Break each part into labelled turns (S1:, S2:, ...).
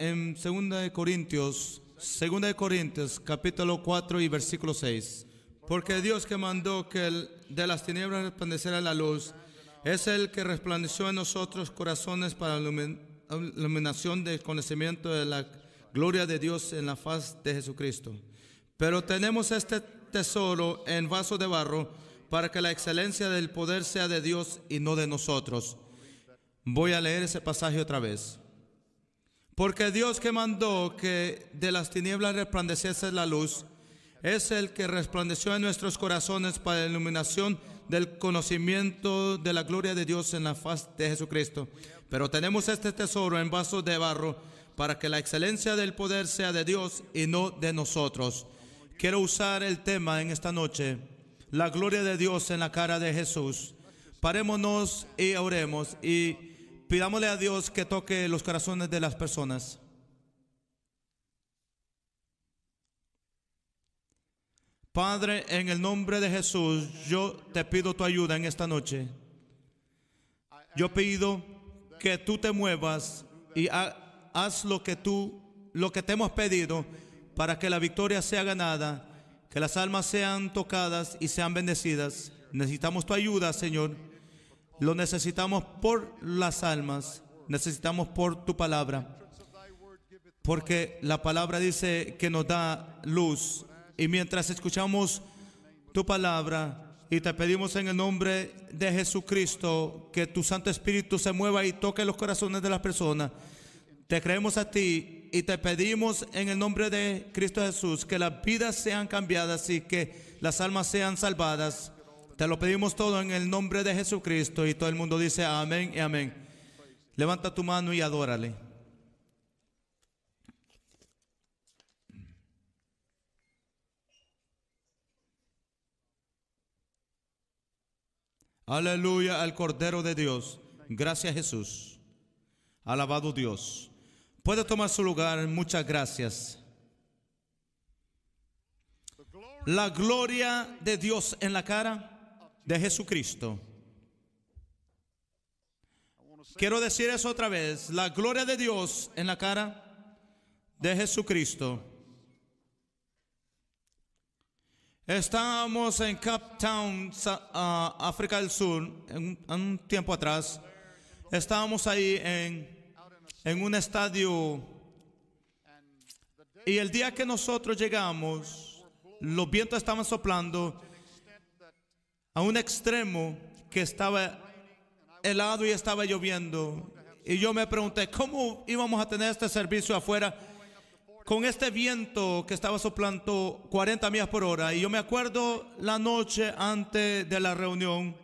S1: en 2 Corintios, Corintios capítulo 4 y versículo 6. Porque Dios que mandó que de las tinieblas resplandeciera la luz, es el que resplandeció en nosotros corazones para iluminación del conocimiento de la gloria de Dios en la faz de Jesucristo. Pero tenemos este tesoro en vaso de barro para que la excelencia del poder sea de Dios y no de nosotros. Voy a leer ese pasaje otra vez. Porque Dios que mandó que de las tinieblas resplandeciese la luz, es el que resplandeció en nuestros corazones para la iluminación del conocimiento de la gloria de Dios en la faz de Jesucristo. Pero tenemos este tesoro en vasos de barro para que la excelencia del poder sea de Dios y no de nosotros. Quiero usar el tema en esta noche, la gloria de Dios en la cara de Jesús. Parémonos y oremos y pidámosle a Dios que toque los corazones de las personas. Padre, en el nombre de Jesús, yo te pido tu ayuda en esta noche. Yo pido que tú te muevas y haz lo que tú, lo que te hemos pedido, para que la victoria sea ganada, que las almas sean tocadas y sean bendecidas. Necesitamos tu ayuda, Señor. Lo necesitamos por las almas, necesitamos por tu palabra, porque la palabra dice que nos da luz. Y mientras escuchamos tu palabra y te pedimos en el nombre de Jesucristo que tu Santo Espíritu se mueva y toque los corazones de las personas, te creemos a ti y te pedimos en el nombre de Cristo Jesús que las vidas sean cambiadas y que las almas sean salvadas te lo pedimos todo en el nombre de Jesucristo y todo el mundo dice amén y amén. Levanta tu mano y adórale. Aleluya al Cordero de Dios. Gracias Jesús. Alabado Dios. Puede tomar su lugar. Muchas gracias. La gloria de Dios en la cara de Jesucristo. Quiero decir eso otra vez, la gloria de Dios en la cara de Jesucristo. Estábamos en Cape Town, África del Sur, un tiempo atrás. Estábamos ahí en, en un estadio y el día que nosotros llegamos, los vientos estaban soplando a un extremo que estaba helado y estaba lloviendo. Y yo me pregunté, ¿cómo íbamos a tener este servicio afuera con este viento que estaba soplando 40 millas por hora? Y yo me acuerdo la noche antes de la reunión,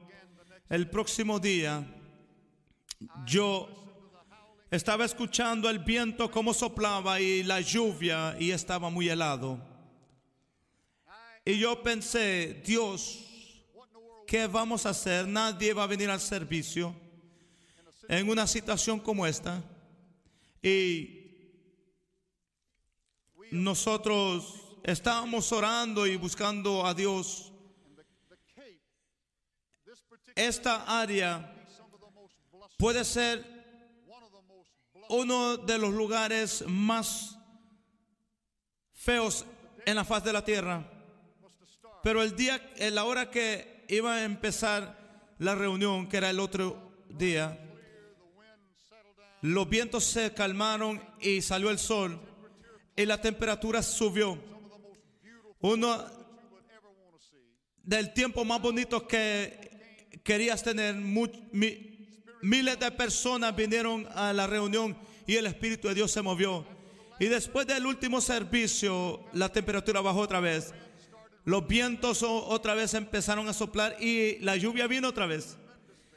S1: el próximo día, yo estaba escuchando el viento como soplaba y la lluvia y estaba muy helado. Y yo pensé, Dios, ¿qué vamos a hacer? Nadie va a venir al servicio en una situación como esta. Y nosotros estábamos orando y buscando a Dios. Esta área puede ser uno de los lugares más feos en la faz de la tierra. Pero el día, la hora que iba a empezar la reunión, que era el otro día, los vientos se calmaron y salió el sol y la temperatura subió. Uno del tiempo más bonito que querías tener, miles de personas vinieron a la reunión y el Espíritu de Dios se movió. Y después del último servicio, la temperatura bajó otra vez. Los vientos otra vez empezaron a soplar y la lluvia vino otra vez.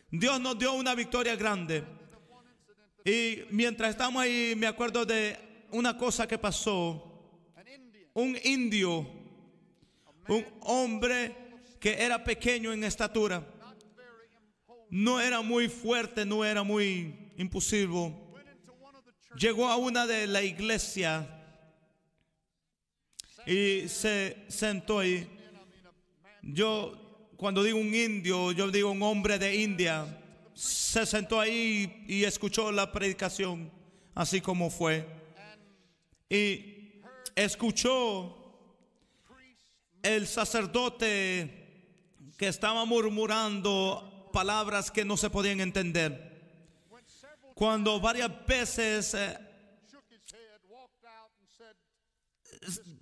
S1: Dios nos dio una victoria grande. Y mientras estamos ahí, me acuerdo de una cosa que pasó. Un indio, un hombre que era pequeño en estatura, no era muy fuerte, no era muy impulsivo. Llegó a una de la iglesia y se sentó ahí. Yo, cuando digo un indio, yo digo un hombre de India. Se sentó ahí y escuchó la predicación, así como fue. Y escuchó el sacerdote que estaba murmurando palabras que no se podían entender. Cuando varias veces eh,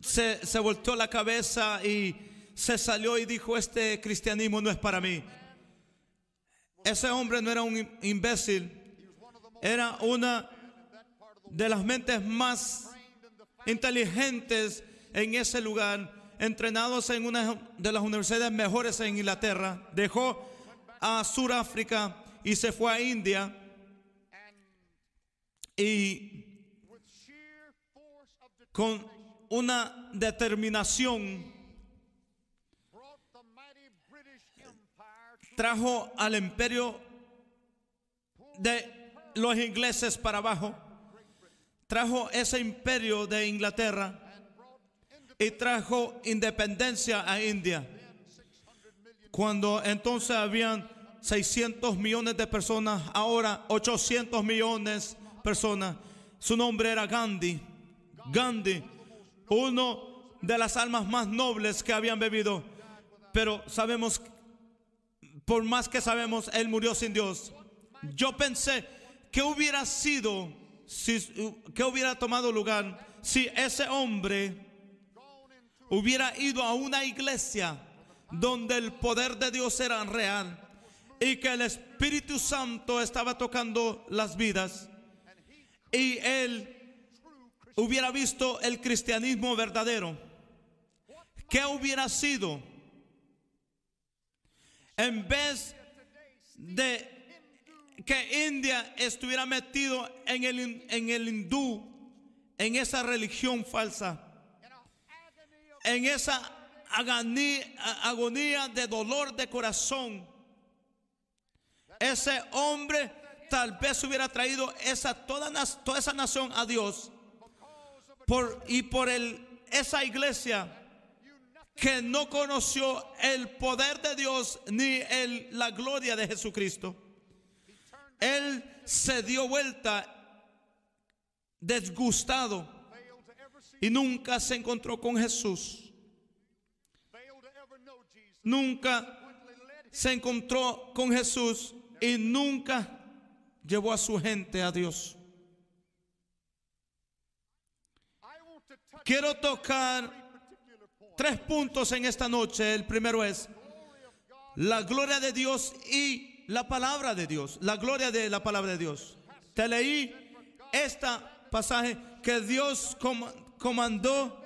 S1: se, se volteó la cabeza y se salió y dijo, este cristianismo no es para mí. Ese hombre no era un imbécil, era una de las mentes más inteligentes en ese lugar, entrenados en una de las universidades mejores en Inglaterra. Dejó a Sudáfrica y se fue a India. Y con una determinación trajo al imperio de los ingleses para abajo, trajo ese imperio de Inglaterra y trajo independencia a India. Cuando entonces habían 600 millones de personas, ahora 800 millones de personas. Su nombre era Gandhi. Gandhi uno de las almas más nobles que habían bebido. Pero sabemos, por más que sabemos, él murió sin Dios. Yo pensé, que hubiera sido, que qué hubiera tomado lugar si ese hombre hubiera ido a una iglesia donde el poder de Dios era real y que el Espíritu Santo estaba tocando las vidas y él hubiera visto el cristianismo verdadero, ¿qué hubiera sido? En vez de que India estuviera metido en el, en el hindú, en esa religión falsa, en esa agonía de dolor de corazón, ese hombre tal vez hubiera traído esa, toda, toda esa nación a Dios y por el, esa iglesia que no conoció el poder de Dios ni la gloria de Jesucristo. Él se dio vuelta desgustado y nunca se encontró con Jesús. Nunca se encontró con Jesús y nunca llevó a su gente a Dios. Quiero tocar tres puntos en esta noche. El primero es la gloria de Dios y la palabra de Dios. La gloria de la palabra de Dios. Te leí este pasaje que Dios comandó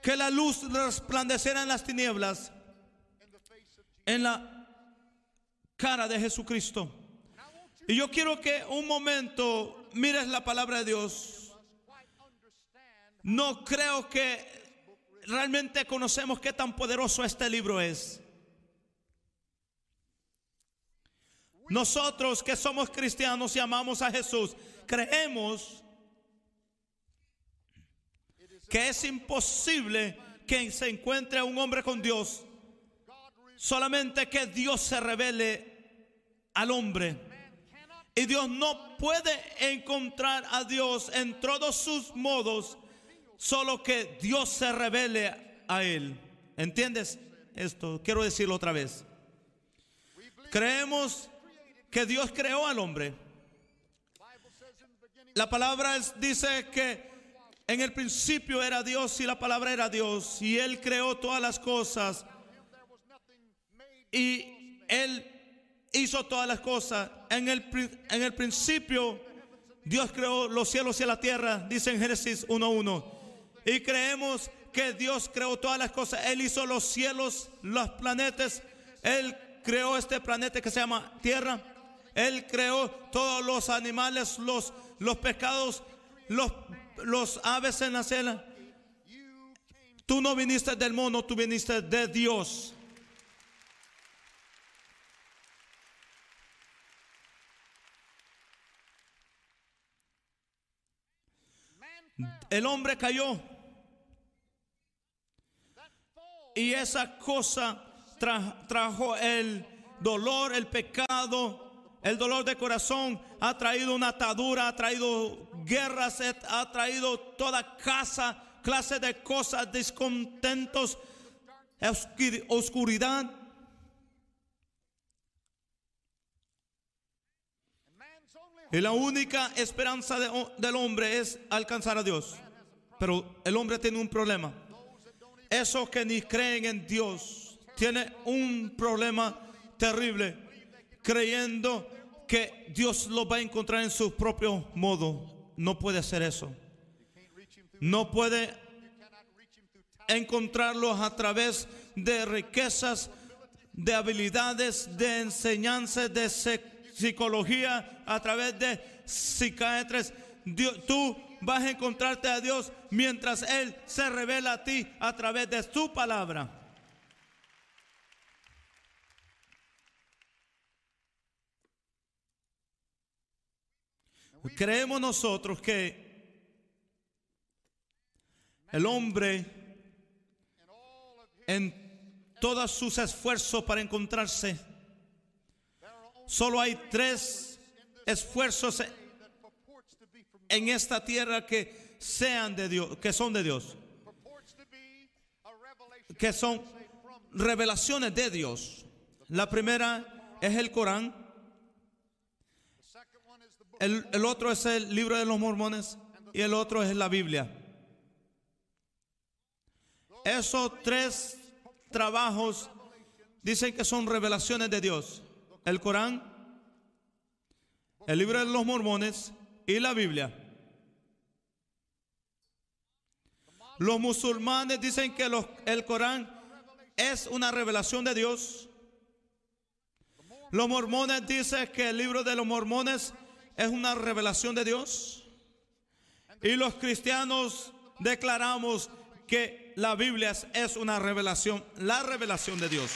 S1: que la luz resplandeciera en las tinieblas, en la cara de Jesucristo. Y yo quiero que un momento mires la palabra de Dios no creo que realmente conocemos qué tan poderoso este libro es. Nosotros que somos cristianos y amamos a Jesús, creemos que es imposible que se encuentre un hombre con Dios, solamente que Dios se revele al hombre. Y Dios no puede encontrar a Dios en todos sus modos solo que Dios se revele a él. ¿Entiendes esto? Quiero decirlo otra vez. Creemos que Dios creó al hombre. La palabra dice que en el principio era Dios y la palabra era Dios y él creó todas las cosas y él hizo todas las cosas. En el, en el principio Dios creó los cielos y la tierra, dice en Génesis 1.1. Y creemos que Dios creó todas las cosas. Él hizo los cielos, los planetas. Él creó este planeta que se llama Tierra. Él creó todos los animales, los, los pescados, los, los aves en la selva. Tú no viniste del mono, tú viniste de Dios. El hombre cayó y esa cosa trajo el dolor, el pecado, el dolor de corazón, ha traído una atadura, ha traído guerras, ha traído toda casa, clase de cosas, descontentos, oscuridad. Y la única esperanza del hombre es alcanzar a Dios. Pero el hombre tiene un problema. Esos que ni creen en Dios tienen un problema terrible creyendo que Dios los va a encontrar en su propio modo. No puede hacer eso. No puede encontrarlos a través de riquezas, de habilidades, de enseñanzas, de psicología, a través de psiquiatras. Dios, tú vas a encontrarte a Dios mientras Él se revela a ti a través de su palabra. Creemos nosotros que el hombre en todos sus esfuerzos para encontrarse, solo hay tres esfuerzos en esta tierra que sean de Dios, que son de Dios. Que son revelaciones de Dios. La primera es el Corán. El, el otro es el libro de los mormones y el otro es la Biblia. Esos tres trabajos dicen que son revelaciones de Dios. El Corán, el libro de los mormones y la Biblia. Los musulmanes dicen que el Corán es una revelación de Dios. Los mormones dicen que el libro de los mormones es una revelación de Dios. Y los cristianos declaramos que la Biblia es una revelación, la revelación de Dios.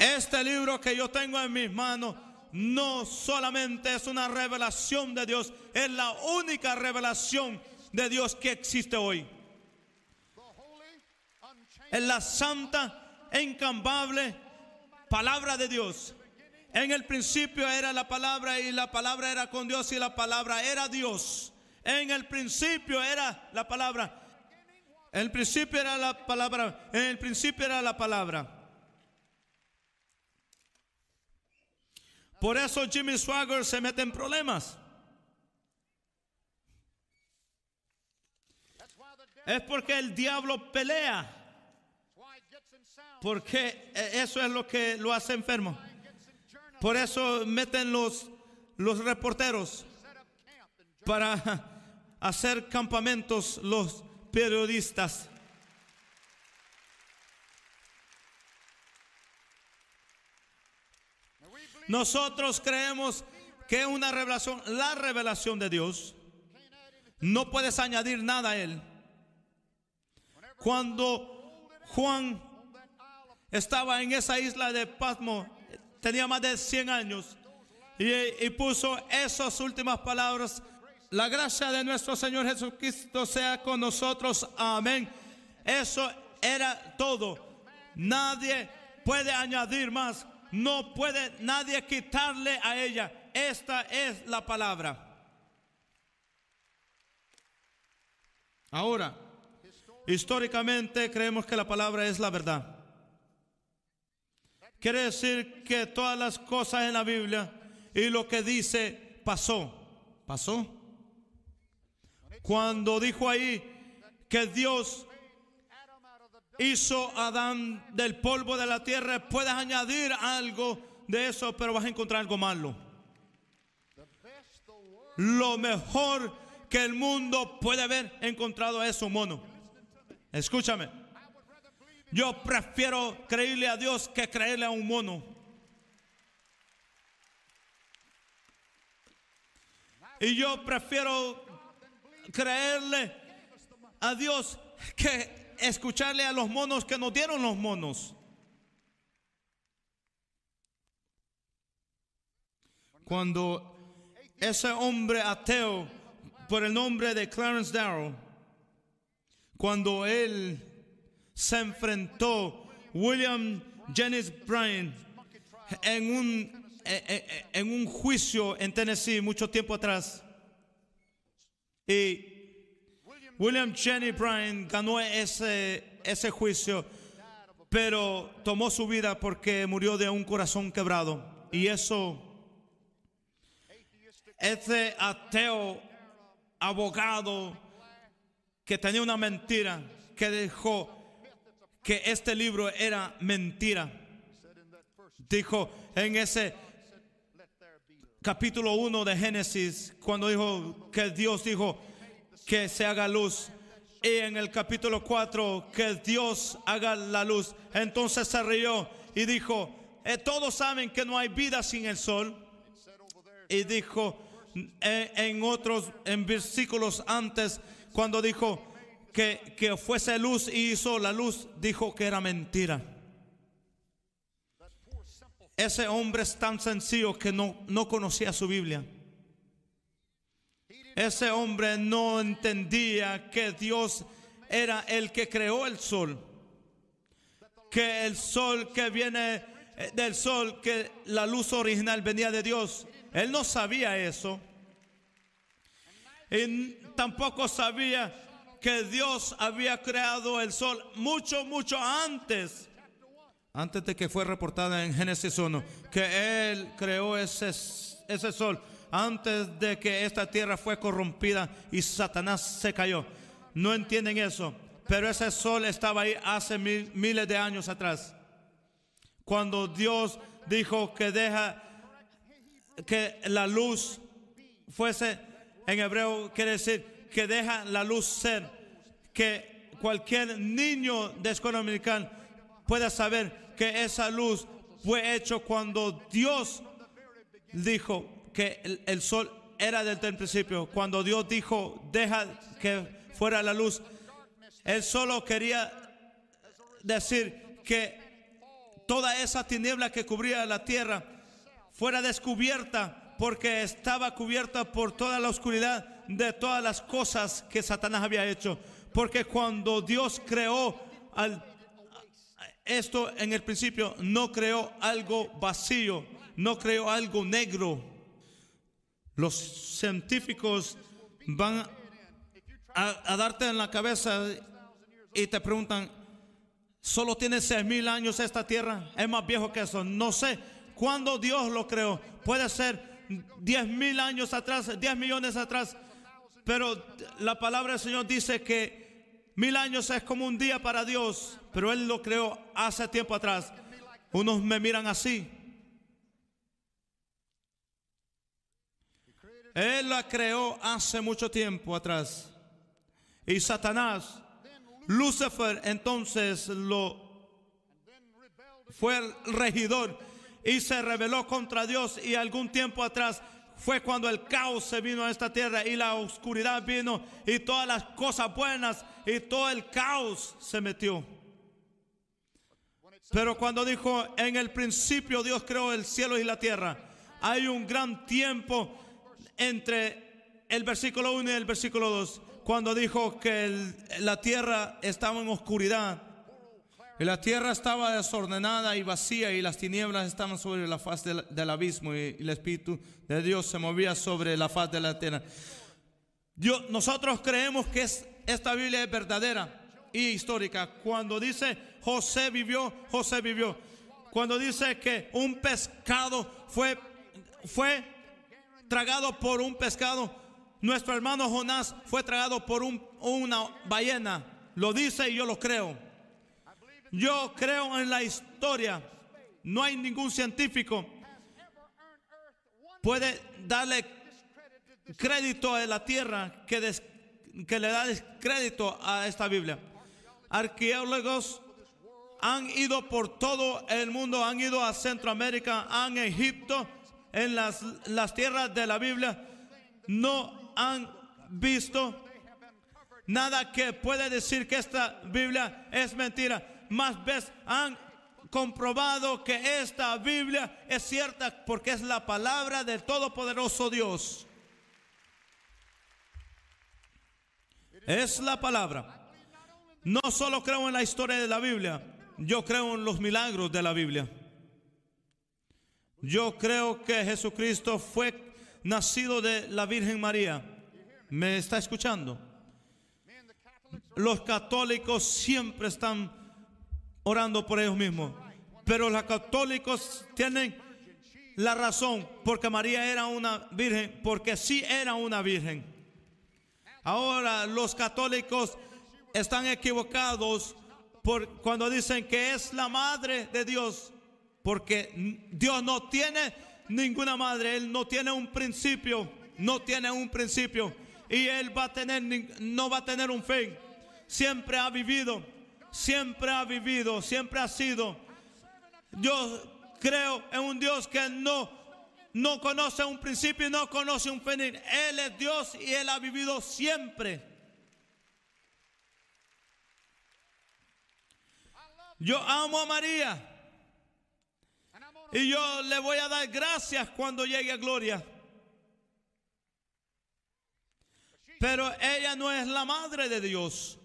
S1: Este libro que yo tengo en mis manos no solamente es una revelación de Dios, es la única revelación de Dios que existe hoy. Es la santa incambable palabra de Dios. En el principio era la palabra y la palabra era con Dios y la palabra era Dios. En el principio era la palabra. En el principio era la palabra. En el principio era la palabra. Por eso Jimmy Swagger se mete en problemas. Es porque el diablo pelea. Porque eso es lo que lo hace enfermo. Por eso meten los, los reporteros para hacer campamentos los periodistas. Nosotros creemos que una revelación, la revelación de Dios, no puedes añadir nada a él. Cuando Juan estaba en esa isla de Patmos, tenía más de 100 años, y, puso esas últimas palabras, la gracia de nuestro Señor Jesucristo sea con nosotros, amén. Eso era todo. Nadie puede añadir más. No puede nadie quitarle a ella. Esta es la palabra. Ahora, históricamente creemos que la palabra es la verdad. Quiere decir que todas las cosas en la Biblia y lo que dice pasó. ¿Pasó? Cuando dijo ahí que Dios hizo Adán del polvo de la tierra, puedes añadir algo de eso, pero vas a encontrar algo malo. Lo mejor que el mundo puede haber encontrado es un mono. Escúchame. Yo prefiero creerle a Dios que creerle a un mono. Y yo prefiero creerle a Dios que escucharle a los monos que nos dieron los monos. Cuando ese hombre ateo por el nombre de Clarence Darrow, cuando él se enfrentó William Jennings Bryan en un, eh, eh, eh, en un juicio en Tennessee mucho tiempo atrás. Y William Cheney Bryan ganó ese, ese juicio, pero tomó su vida porque murió de un corazón quebrado. Y eso, ese ateo abogado que tenía una mentira, que dijo que este libro era mentira, dijo en ese capítulo 1 de Génesis, cuando dijo que Dios dijo, que se haga luz. Y en el capítulo 4, que Dios haga la luz. Entonces se rió y dijo, eh, todos saben que no hay vida sin el sol. Y dijo eh, en otros, en versículos antes, cuando dijo que, que fuese luz y hizo la luz, dijo que era mentira. Ese hombre es tan sencillo que no, no conocía su Biblia. Ese hombre no entendía que Dios era el que creó el sol. Que el sol que viene eh, del sol, que la luz original venía de Dios. Él no sabía eso. Y tampoco sabía que Dios había creado el sol mucho, mucho antes. Antes de que fue reportada en Génesis 1, que Él creó ese, ese sol antes de que esta tierra fue corrompida y Satanás se cayó. No entienden eso, pero ese sol estaba ahí hace miles de años atrás. Cuando Dios dijo que deja que la luz fuese, en hebreo quiere decir que deja la luz ser, que cualquier niño de escuela dominicana pueda saber que esa luz fue hecho cuando Dios dijo que el, sol era desde el principio. Cuando Dios dijo, deja que fuera la luz, Él solo quería decir que toda esa tiniebla que cubría la tierra fuera descubierta porque estaba cubierta por toda la oscuridad de todas las cosas que Satanás había hecho. Porque cuando Dios creó al, esto en el principio, no creó algo vacío, no creó algo negro, los científicos van a, darte en la cabeza y te preguntan, solo tiene seis mil años esta tierra, es más viejo que eso. No sé cuándo Dios lo creó. Puede ser diez mil años atrás, 10 millones atrás. Pero la palabra del Señor dice que mil años es como un día para Dios, pero Él lo creó hace tiempo atrás. Unos me miran así, Él la creó hace mucho tiempo atrás. Y Satanás, Lucifer, entonces lo fue el regidor y se rebeló contra Dios y algún tiempo atrás fue cuando el caos se vino a esta tierra y la oscuridad vino y todas las cosas buenas y todo el caos se metió. Pero cuando dijo, en el principio Dios creó el cielo y la tierra, hay un gran tiempo entre el versículo 1 y el versículo 2, cuando dijo que la tierra estaba en oscuridad, y la tierra estaba desordenada y vacía y las tinieblas estaban sobre la faz del, abismo y, el Espíritu de Dios se movía sobre la faz de la tierra. nosotros creemos que esta Biblia es verdadera y histórica. Cuando dice José vivió, José vivió. Cuando dice que un pescado fue, fue tragado por un pescado. Nuestro hermano Jonás fue tragado por una ballena. Lo dice y yo lo creo. Yo creo en la historia. No hay ningún científico puede darle crédito a la tierra que, que le da crédito a esta Biblia. Arqueólogos han ido por todo el mundo, han ido a Centroamérica, han Egipto, en las, las tierras de la Biblia no han visto nada que pueda decir que esta Biblia es mentira. Más veces han comprobado que esta Biblia es cierta porque es la palabra del Todopoderoso Dios. Es la palabra. No solo creo en la historia de la Biblia, yo creo en los milagros de la Biblia. Yo creo que Jesucristo fue nacido de la Virgen María. ¿Me está escuchando? Los católicos siempre están orando por ellos mismos. Pero los católicos tienen la razón porque María era una virgen, porque sí era una virgen. Ahora los católicos están equivocados por cuando dicen que es la madre de Dios porque Dios no tiene ninguna madre, Él no tiene un principio, no tiene un principio y Él va a tener, no va a tener un fin. Siempre ha vivido, siempre ha vivido, siempre ha sido. Yo creo en un Dios que no, no conoce un principio y no conoce un fin. Él es Dios y Él ha vivido siempre. Yo amo a María. Y yo le voy a dar gracias cuando llegue a gloria. Pero ella no es la madre de Dios.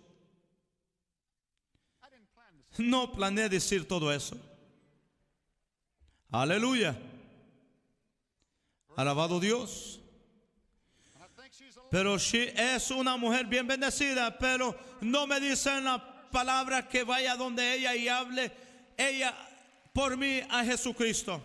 S1: No planeé decir todo eso. Aleluya. Alabado Dios. Pero si es una mujer bien bendecida, pero no me dicen la palabra que vaya donde ella y hable. Ella por mí a Jesucristo.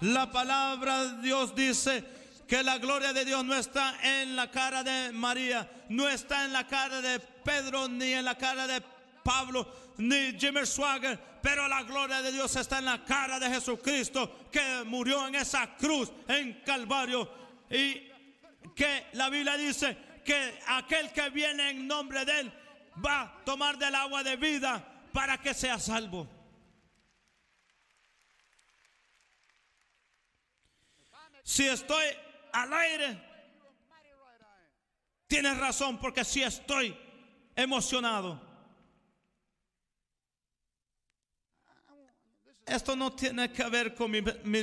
S1: La palabra de Dios dice que la gloria de Dios no está en la cara de María, no está en la cara de Pedro, ni en la cara de Pablo, ni Jimmy Swagger, pero la gloria de Dios está en la cara de Jesucristo que murió en esa cruz, en Calvario, y que la Biblia dice que aquel que viene en nombre de él va a tomar del agua de vida para que sea salvo. Si estoy al aire, tienes razón, porque si estoy emocionado, esto no tiene que ver con mi,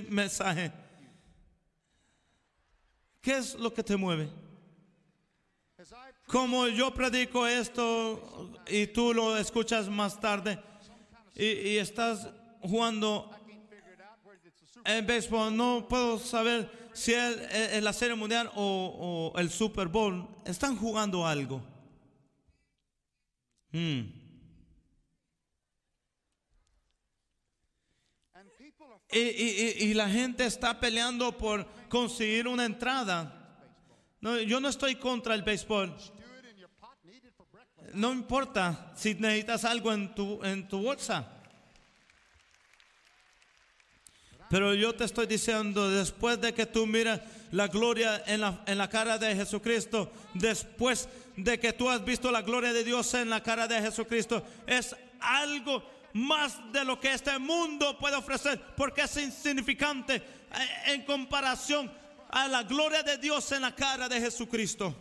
S1: mensaje. ¿Qué es lo que te mueve? Como yo predico esto y tú lo escuchas más tarde y estás jugando en béisbol no puedo saber si es, eh, la Serie Mundial o, el Super Bowl. Están jugando algo. Hmm. Y, la gente está peleando por conseguir una entrada. yo no estoy contra el béisbol. No importa si necesitas algo en tu, en tu bolsa. Pero yo te estoy diciendo, después de que tú miras la gloria en la, en la, cara de Jesucristo, después de que tú has visto la gloria de Dios en la cara de Jesucristo, es algo más de lo que este mundo puede ofrecer, porque es insignificante eh, en comparación a la gloria de Dios en la cara de Jesucristo.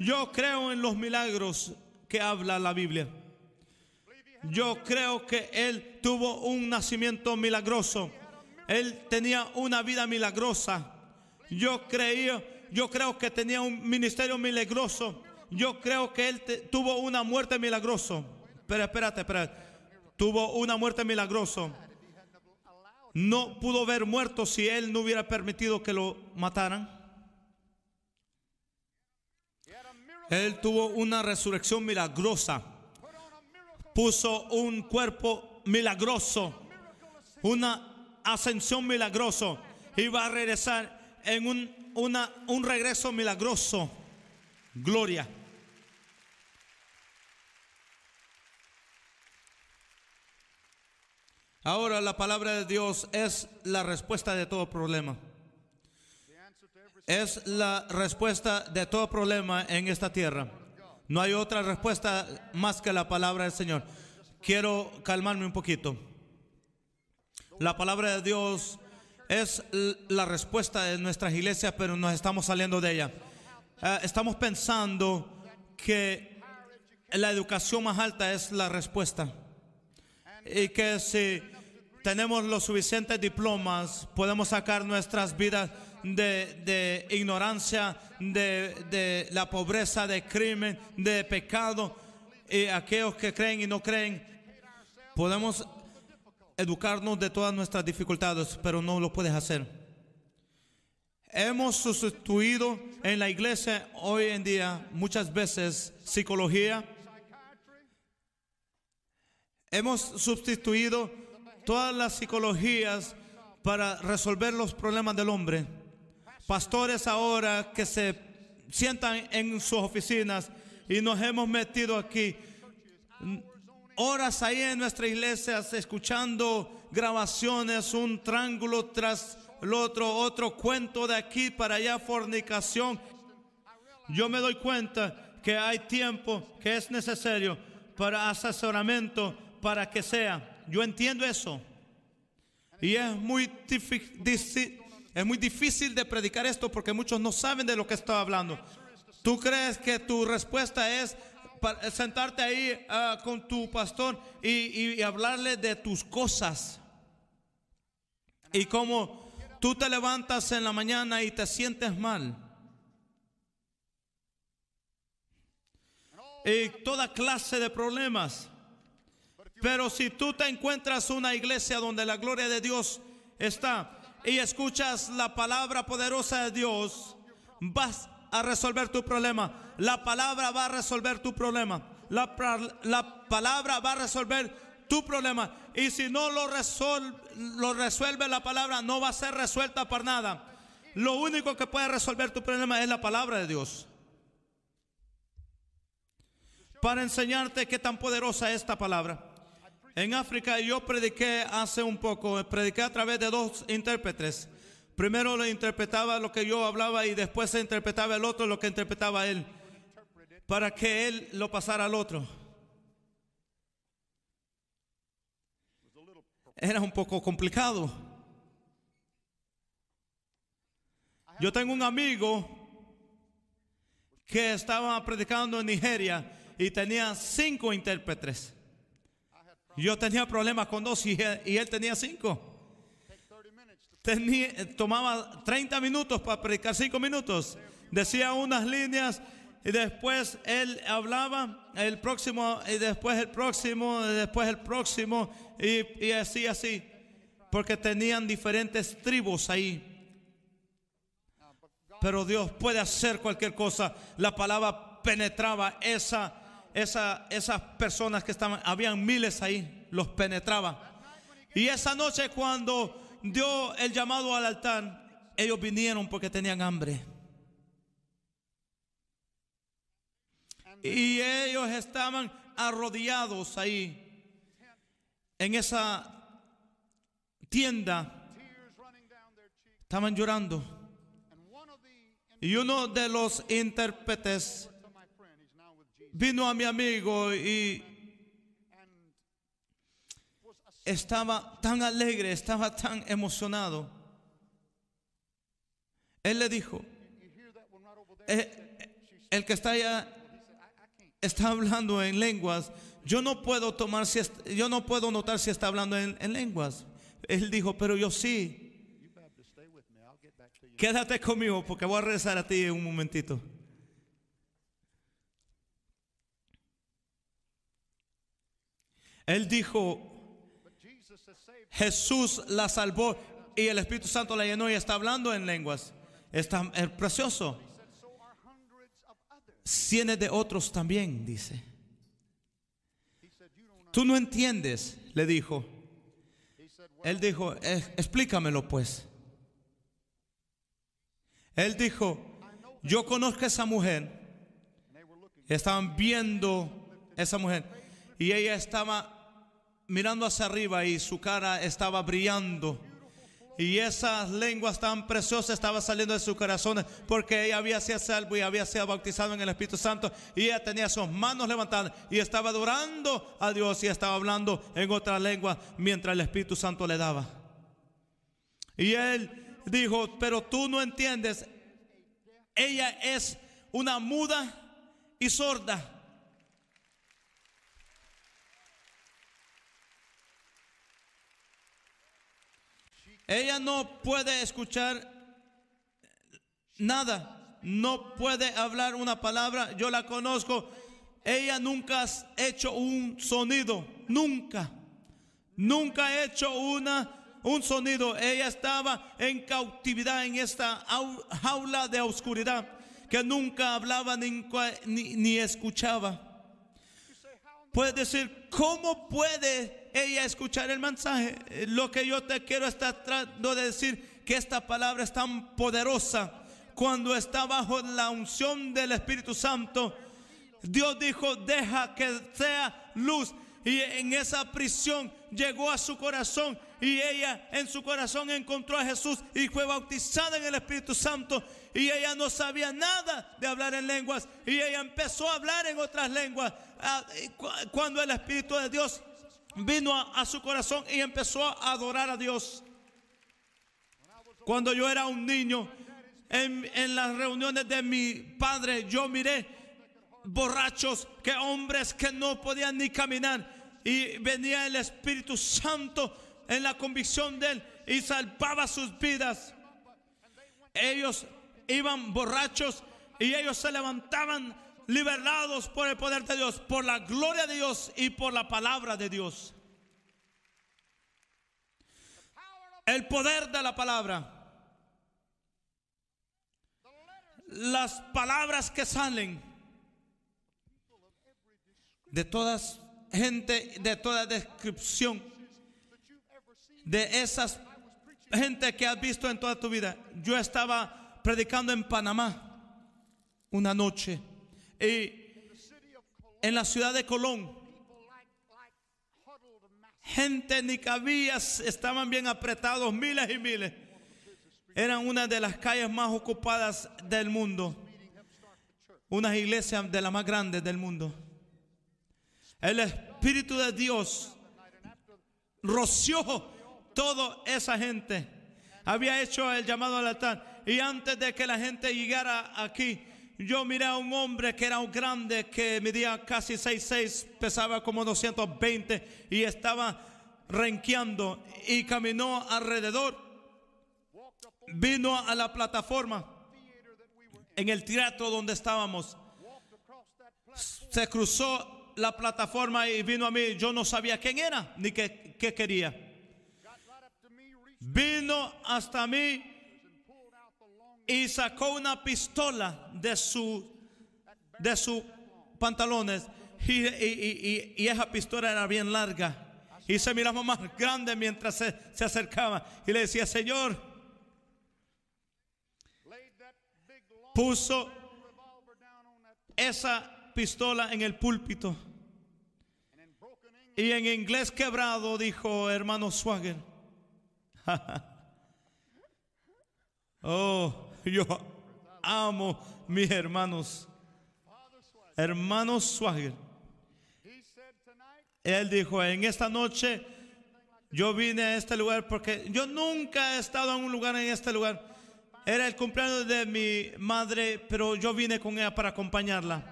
S1: Yo creo en los milagros que habla la Biblia. Yo creo que él tuvo un nacimiento milagroso. Él tenía una vida milagrosa. Yo creía, yo creo que tenía un ministerio milagroso. Yo creo que él tuvo una muerte milagrosa. Pero espérate, espérate. Tuvo una muerte milagrosa. No pudo haber muerto si él no hubiera permitido que lo mataran. Él tuvo una resurrección milagrosa puso un cuerpo milagroso, una ascensión milagroso y va a regresar en un, una, un regreso milagroso. Gloria. Ahora la palabra de Dios es la respuesta de todo problema. Es la respuesta de todo problema en esta tierra. No hay otra respuesta más que la palabra del Señor. Quiero calmarme un poquito. La palabra de Dios es la respuesta de nuestras iglesias, pero nos estamos saliendo de ella. Eh, estamos pensando que la educación más alta es la respuesta. Y que si tenemos los suficientes diplomas, podemos sacar nuestras vidas de, ignorancia, de, de, la pobreza, de crimen, de pecado. Y aquellos que creen y no creen, podemos educarnos de todas nuestras dificultades, pero no lo puedes hacer. Hemos sustituido en la iglesia hoy en día muchas veces psicología. Hemos sustituido todas las psicologías para resolver los problemas del hombre. Pastores ahora que se sientan en sus oficinas y nos hemos metido aquí horas ahí en nuestra iglesia escuchando grabaciones, un triángulo tras el otro, otro cuento de aquí para allá, fornicación. Yo me doy cuenta que hay tiempo que es necesario para asesoramiento, para que sea. Yo entiendo eso. Y es muy difícil es muy difícil de predicar esto porque muchos no saben de lo que estoy hablando. ¿Tú crees que tu respuesta es sentarte ahí ah, con tu pastor y, y, hablarle de tus cosas? Y cómo tú te levantas en la mañana y te sientes mal. Y toda clase de problemas. Pero si tú te encuentras una iglesia donde la gloria de Dios está, y escuchas la palabra poderosa de Dios, vas a resolver tu problema. La palabra va a resolver tu problema. La, palabra va a resolver tu problema. Y si no lo, lo resuelve la palabra, no va a ser resuelta para nada. Lo único que puede resolver tu problema es la palabra de Dios. Para enseñarte qué tan poderosa es esta palabra. En África yo prediqué hace un poco, prediqué a través de dos intérpretes. Primero le interpretaba lo que yo hablaba y después se interpretaba el otro lo que interpretaba él, para que él lo pasara al otro. Era un poco complicado. Yo tengo un amigo que estaba predicando en Nigeria y tenía cinco intérpretes. Yo tenía problemas con dos y él, tenía cinco. tomaba 30 minutos para predicar cinco minutos. Decía unas líneas y después él hablaba, el próximo, y después el próximo, y después el próximo, y, y así, así. Porque tenían diferentes tribus ahí. Pero Dios puede hacer cualquier cosa. La palabra penetraba esa esas personas que estaban, habían miles ahí, los penetraba. Y esa noche cuando dio el llamado al altar, ellos vinieron porque tenían hambre. Y ellos estaban arrodillados ahí, en esa tienda. Estaban llorando. Y uno de los intérpretes vino a mi amigo y estaba tan alegre, estaba tan emocionado. Él le dijo, eh, el que está allá está hablando en lenguas. Yo no puedo tomar si yo no puedo notar si está hablando en, en lenguas. Él dijo, pero yo sí. Quédate conmigo porque voy a regresar a ti en un momentito. Él dijo, Jesús la salvó y el Espíritu Santo la llenó y está hablando en lenguas. Está es eh, precioso. Cienes de otros también, dice. Tú no entiendes, le dijo. Él dijo, eh, explícamelo pues. Él dijo, yo conozco a esa mujer. Estaban viendo esa mujer. Y ella estaba mirando hacia arriba y su cara estaba brillando. Y esas lenguas tan preciosas estaban saliendo de su corazón porque ella había sido salvo y había sido bautizado en el Espíritu Santo y ella tenía sus manos levantadas y estaba adorando a Dios y estaba hablando en otra lengua mientras el Espíritu Santo le daba. Y él dijo, pero tú no entiendes, ella es una muda y sorda. Ella no puede escuchar nada, no puede hablar una palabra, yo la conozco. Ella nunca ha hecho un sonido, nunca, nunca ha hecho una, un sonido. Ella estaba en cautividad en esta jaula de oscuridad que nunca hablaba ni, ni, ni escuchaba puedes decir, ¿cómo puede ella escuchar el mensaje? Eh, lo que yo te quiero estar tratando de decir, que esta palabra es tan poderosa cuando está bajo la unción del Espíritu Santo. Dios dijo, deja que sea luz. Y en esa prisión llegó a su corazón y ella en su corazón encontró a Jesús y fue bautizada en el Espíritu Santo. Y ella no sabía nada de hablar en lenguas y ella empezó a hablar en otras lenguas. Ah, eh, cuando el Espíritu de Dios vino a, su corazón y empezó a adorar a Dios. Cuando yo era un niño, en, en, las reuniones de mi padre, yo miré borrachos, que hombres que no podían ni caminar. Y venía el Espíritu Santo en la convicción de él y salvaba sus vidas. Ellos iban borrachos y ellos se levantaban liberados por el poder de Dios, por la gloria de Dios y por la palabra de Dios. El poder de la palabra. Las palabras que salen de todas gente, de toda descripción, de esas gente que has visto en toda tu vida. Yo estaba predicando en Panamá una noche y en la ciudad de Colón. Gente ni cabías, estaban bien apretados, miles y miles. Eran una de las calles más ocupadas del mundo. Unas iglesias de las más grandes del mundo. El Espíritu de Dios roció toda esa gente. Había hecho el llamado al altar. Y antes de que la gente llegara aquí, yo miré a un hombre que era un grande, que medía casi 6'6, pesaba como 220 y estaba renqueando y caminó alrededor. Vino a la plataforma en el teatro donde estábamos. Se cruzó la plataforma y vino a mí. Yo no sabía quién era ni qué, qué quería. Vino hasta mí y sacó una pistola de, su, de sus pantalones y, esa pistola era bien larga y se miraba más grande mientras se, se acercaba y le decía, Señor, puso esa pistola en el púlpito. Y en inglés quebrado dijo, hermano Swagger. oh, yo amo mis hermanos. Hermanos Swagger. Él dijo, en esta noche yo vine a este lugar porque yo nunca he estado en un lugar en este lugar. Era el cumpleaños de mi madre, pero yo vine con ella para acompañarla.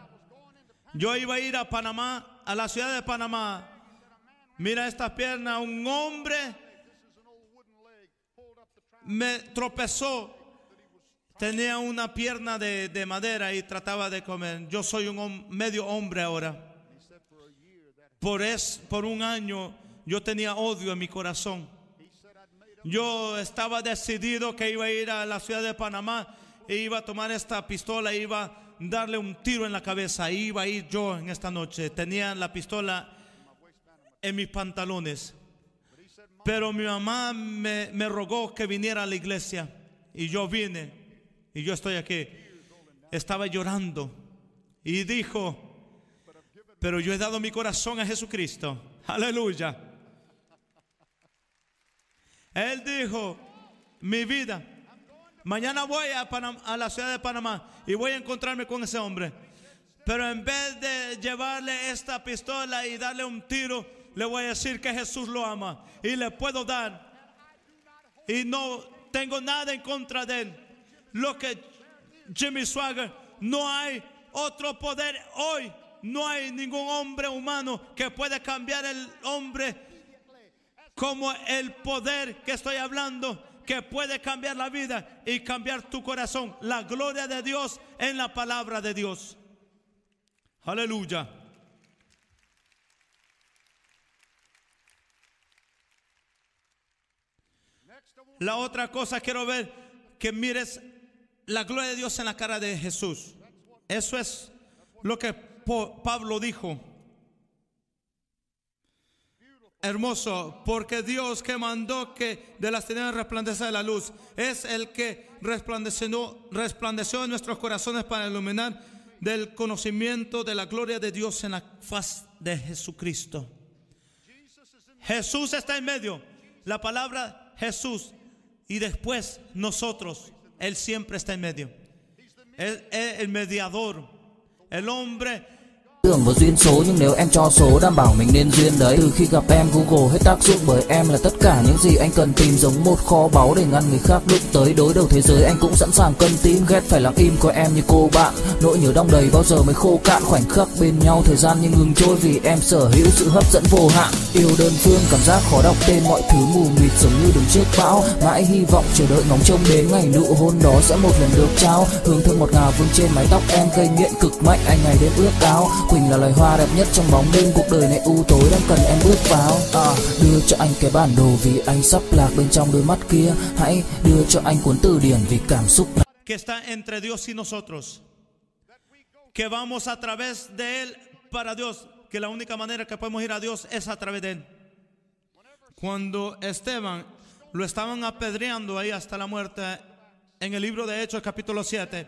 S1: Yo iba a ir a Panamá, a la ciudad de Panamá. Mira esta pierna, un hombre me tropezó Tenía una pierna de, de madera y trataba de comer. Yo soy un medio hombre ahora. Por, es, por un año yo tenía odio en mi corazón. Yo estaba decidido que iba a ir a la ciudad de Panamá e iba a tomar esta pistola, e iba a darle un tiro en la cabeza, iba a ir yo en esta noche. Tenía la pistola en mis pantalones. Pero mi mamá me, me rogó que viniera a la iglesia y yo vine. Y yo estoy aquí. Estaba llorando y dijo, pero yo he dado mi corazón a Jesucristo. Aleluya. Él dijo, mi vida, mañana voy a, a la ciudad de Panamá y voy a encontrarme con ese hombre. Pero en vez de llevarle esta pistola y darle un tiro, le voy a decir que Jesús lo ama y le puedo dar. Y no tengo nada en contra de él lo que Jimmy Swagger, no hay otro poder hoy, no hay ningún hombre humano que pueda cambiar el hombre como el poder que estoy hablando que puede cambiar la vida y cambiar tu corazón. La gloria de Dios en la palabra de Dios. Aleluya. La otra cosa quiero ver que mires la gloria de Dios en la cara de Jesús. Eso es lo que Pablo dijo. Hermoso, porque Dios que mandó que de las tinieblas resplandezca la luz es el que resplandeció, resplandeció en nuestros corazones para iluminar del conocimiento de la gloria de Dios en la faz de Jesucristo. Jesús está en medio. La palabra Jesús y después nosotros. Él siempre está en medio. Él es el mediador. El hombre
S2: Tưởng vào duyên số nhưng nếu em cho số đảm bảo mình nên duyên đấy Từ khi gặp em Google hết tác dụng bởi em là tất cả những gì anh cần tìm Giống một kho báu để ngăn người khác lúc tới đối đầu thế giới Anh cũng sẵn sàng cân tím ghét phải lặng im coi em như cô bạn Nỗi nhớ đong đầy bao giờ mới khô cạn khoảnh khắc bên nhau Thời gian như ngừng trôi vì em sở hữu sự hấp dẫn vô hạn Yêu đơn phương cảm giác khó đọc tên mọi thứ mù mịt giống như đứng trước bão Mãi hy vọng chờ đợi ngóng trông đến ngày nụ hôn đó sẽ một lần được trao Hương thơm ngọt ngào vương trên mái tóc em gây nghiện cực mạnh anh ngày đêm ước ao Que está entre Dios y
S1: nosotros Que vamos a través de Él para Dios Que la única manera que podemos ir a Dios es a través de Él Cuando Esteban lo estaban apedreando ahí hasta la muerte en el libro de Hechos capítulo 7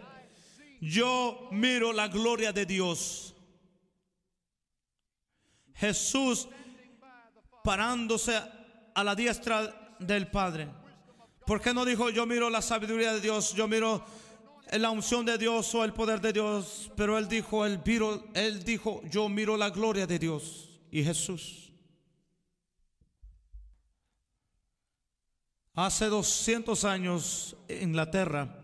S1: yo miro la gloria de Dios. Jesús parándose a la diestra del Padre. ¿Por qué no dijo yo miro la sabiduría de Dios, yo miro la unción de Dios o el poder de Dios? Pero él dijo, él, él dijo yo miro la gloria de Dios y Jesús. Hace 200 años en Inglaterra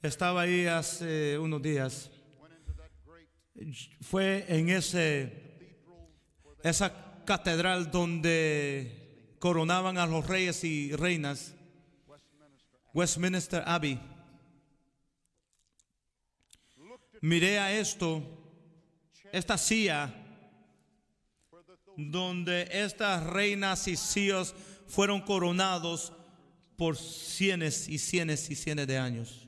S1: estaba ahí hace unos días. Fue en ese esa catedral donde coronaban a los reyes y reinas, Westminster Abbey. Miré a esto, esta silla, donde estas reinas y cíos fueron coronados por cienes y cienes y cienes de años.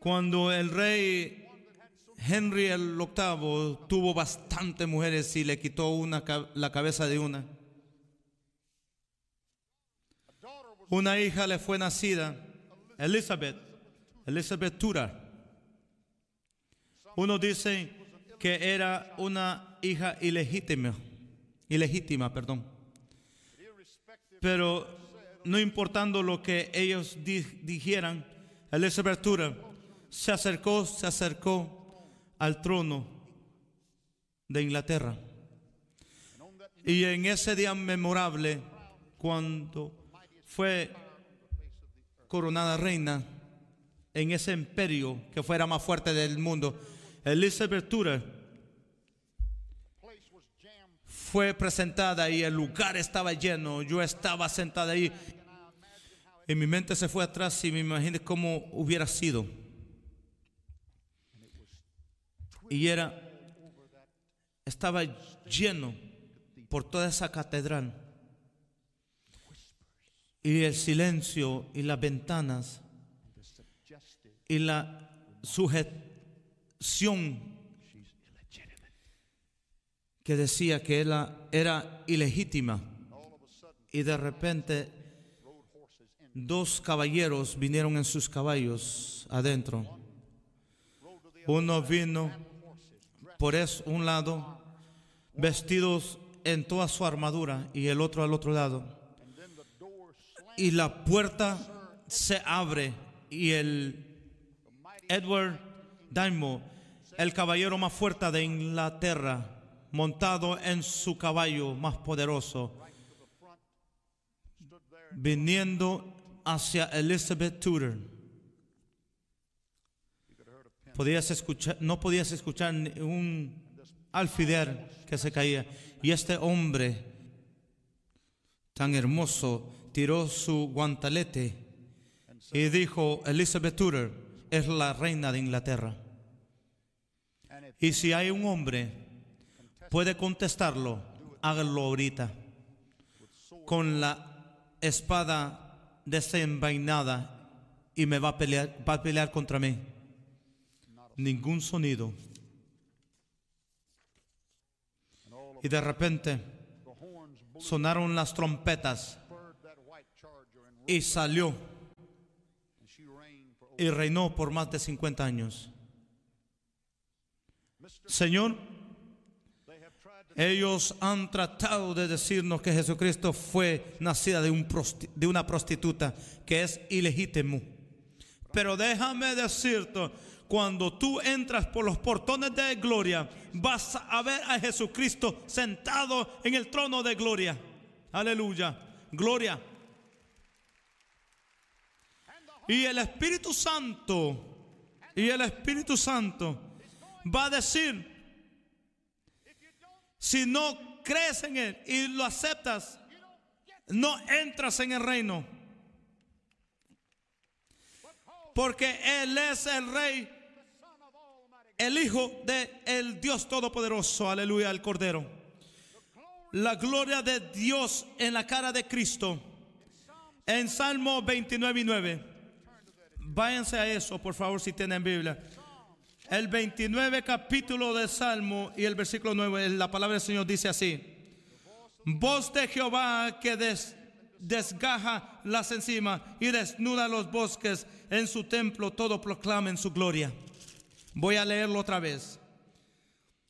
S1: Cuando el rey Henry el octavo tuvo bastantes mujeres y le quitó una, la cabeza de una. Una hija le fue nacida, Elizabeth, Elizabeth Tudor. uno dice que era una hija ilegítima, ilegítima, perdón. Pero no importando lo que ellos dijeran, Elizabeth Tudor se acercó, se acercó al trono de Inglaterra. Y en ese día memorable, cuando fue coronada reina en ese imperio que fuera más fuerte del mundo, Elizabeth Tudor fue presentada y el lugar estaba lleno. Yo estaba sentada ahí y mi mente se fue atrás y me imaginé cómo hubiera sido y era estaba lleno por toda esa catedral. Y el silencio y las ventanas y la sujeción que decía que ella era ilegítima. Y de repente dos caballeros vinieron en sus caballos adentro. Uno vino por eso, un lado, vestidos en toda su armadura y el otro al otro lado. Y la puerta se abre y el Edward Daimo, el caballero más fuerte de Inglaterra, montado en su caballo más poderoso, viniendo hacia Elizabeth Tudor podías escuchar, no podías escuchar un alfiler que se caía. Y este hombre tan hermoso tiró su guantalete y dijo, Elizabeth Tudor es la reina de Inglaterra. Y si hay un hombre, puede contestarlo, hágalo ahorita, con la espada desenvainada y me va a pelear, va a pelear contra mí ningún sonido. Y de repente sonaron las trompetas y salió y reinó por más de 50 años. Señor, ellos han tratado de decirnos que Jesucristo fue nacida de, un de una prostituta que es ilegítimo. Pero déjame decirte, cuando tú entras por los portones de gloria, vas a ver a Jesucristo sentado en el trono de gloria. Aleluya. Gloria. Y el Espíritu Santo, y el Espíritu Santo va a decir, si no crees en Él y lo aceptas, no entras en el reino. Porque Él es el rey el Hijo de el Dios Todopoderoso, aleluya, el Cordero. La gloria de Dios en la cara de Cristo. En Salmo 29 y 9. Váyanse a eso, por favor, si tienen Biblia. El 29 capítulo de Salmo y el versículo 9, la palabra del Señor dice así. Voz de Jehová que des, desgaja las encimas y desnuda los bosques, en su templo todo proclama en su gloria. Voy a leerlo otra vez.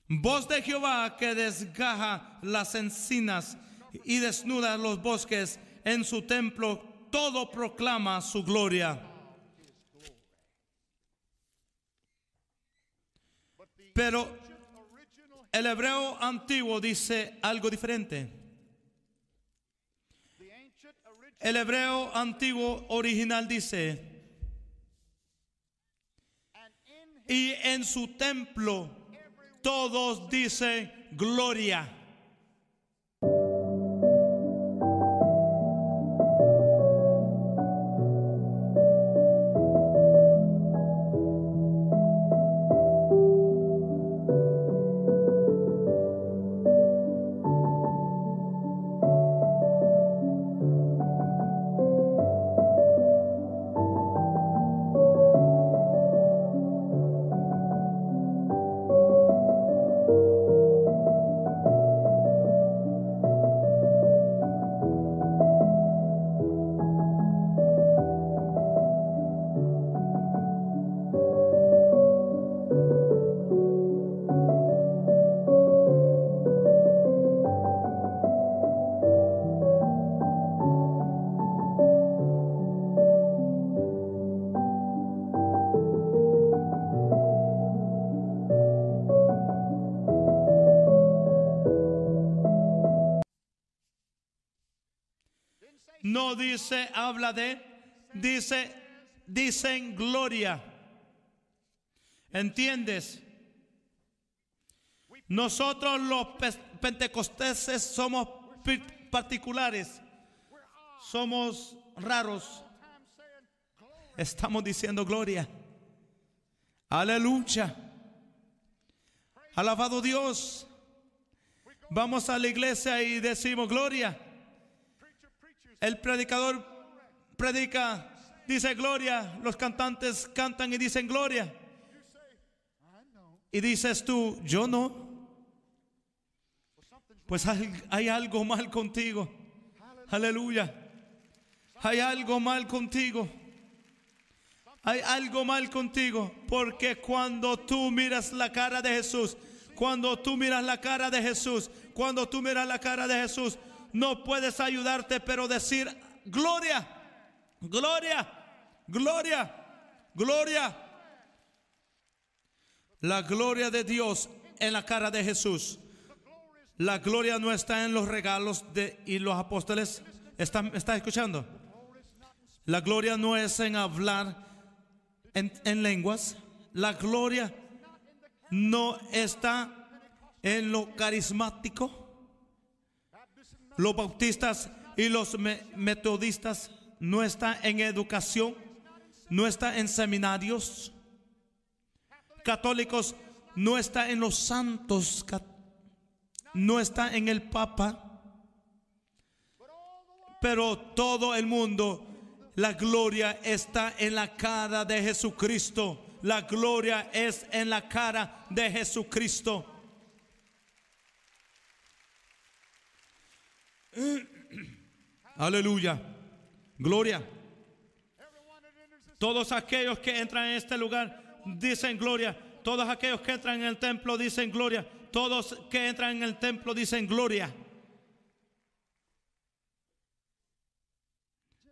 S1: Voz de Jehová que desgaja las encinas y desnuda los bosques en su templo, todo proclama su gloria. Pero el hebreo antiguo dice algo diferente. El hebreo antiguo original dice, y en su templo todos dicen gloria. dice, habla de, dice, dicen gloria. ¿Entiendes? Nosotros los pentecosteses somos particulares, somos raros. Estamos diciendo gloria. Aleluya. Alabado Dios. Vamos a la iglesia y decimos gloria. El predicador predica, dice gloria, los cantantes cantan y dicen gloria. Y dices tú, yo no. Pues hay, algo mal contigo. Aleluya. Hay algo mal contigo. Hay algo mal contigo. Porque cuando tú miras la cara de Jesús, cuando tú miras la cara de Jesús, cuando tú miras la cara de Jesús, no puedes ayudarte, pero decir, gloria, gloria, gloria, gloria. La gloria de Dios en la cara de Jesús. La gloria no está en los regalos de, y los apóstoles. ¿Están, está escuchando? La gloria no es en hablar en, en lenguas. La gloria no está en lo carismático los bautistas y los metodistas no están en educación, no está en seminarios. Católicos no están en los santos, no está en el Papa. Pero todo el mundo, la gloria está en la cara de Jesucristo. La gloria es en la cara de Jesucristo. Aleluya. Gloria. Todos aquellos que entran en este lugar dicen gloria. Todos aquellos que entran en el templo dicen gloria. Todos que entran en el templo dicen gloria.